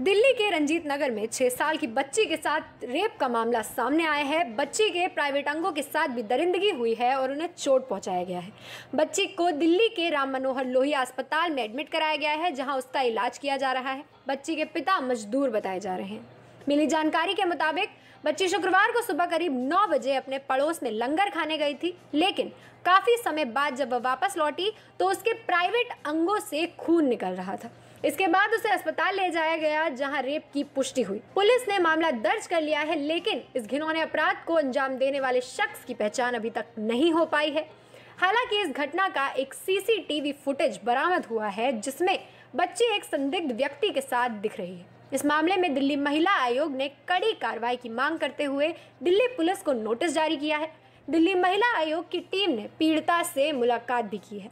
दिल्ली के रंजीत नगर में छह साल की बच्ची के साथ रेप का मामला सामने आया है बच्ची के प्राइवेट अंगों के साथ भी दरिंदगी हुई है और उन्हें चोट पहुंचाया गया है बच्ची को दिल्ली के राम मनोहर लोहिया अस्पताल में एडमिट कराया गया है जहां उसका इलाज किया जा रहा है बच्ची के पिता मजदूर बताए जा रहे हैं मिली जानकारी के मुताबिक बच्ची शुक्रवार को सुबह करीब 9 बजे अपने पड़ोस में लंगर खाने गई थी लेकिन काफी समय बाद जब वह वापस लौटी तो उसके प्राइवेट अंगों से खून निकल रहा था इसके बाद उसे अस्पताल ले जाया गया जहां रेप की पुष्टि हुई पुलिस ने मामला दर्ज कर लिया है लेकिन इस घिनौने अपराध को अंजाम देने वाले शख्स की पहचान अभी तक नहीं हो पाई है हालांकि इस घटना का एक सीसीटीवी फुटेज बरामद हुआ है जिसमें बच्ची एक संदिग्ध व्यक्ति के साथ दिख रही है इस मामले में दिल्ली महिला आयोग ने कड़ी कार्रवाई की मांग करते हुए दिल्ली पुलिस को नोटिस जारी किया है दिल्ली महिला आयोग की टीम ने पीड़िता से मुलाकात भी की है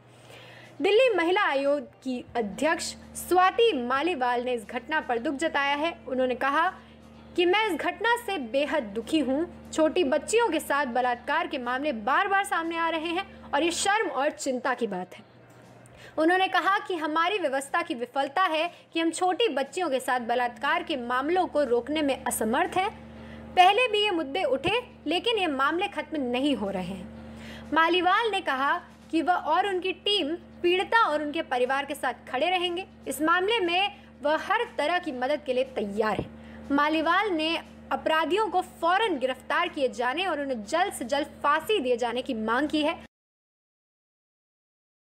दिल्ली महिला आयोग की अध्यक्ष स्वाति मालीवाल ने इस घटना पर दुख जताया है उन्होंने कहा कि मैं इस घटना से बेहद दुखी हूं। छोटी बच्चियों के साथ बलात्कार के मामले बार बार सामने आ रहे हैं और ये शर्म और चिंता की बात है उन्होंने कहा कि हमारी व्यवस्था की विफलता है कि हम छोटी बच्चियों के साथ बलात्कार के मामलों को रोकने में असमर्थ हैं पहले भी ये मुद्दे उठे लेकिन ये मामले खत्म नहीं हो रहे हैं मालीवाल ने कहा कि वह और उनकी टीम पीड़िता और उनके परिवार के साथ खड़े रहेंगे इस मामले में वह हर तरह की मदद के लिए तैयार है मालीवाल ने अपराधियों को फौरन गिरफ्तार किए जाने और उन्हें जल्द से जल्द फांसी दिए जाने की मांग की है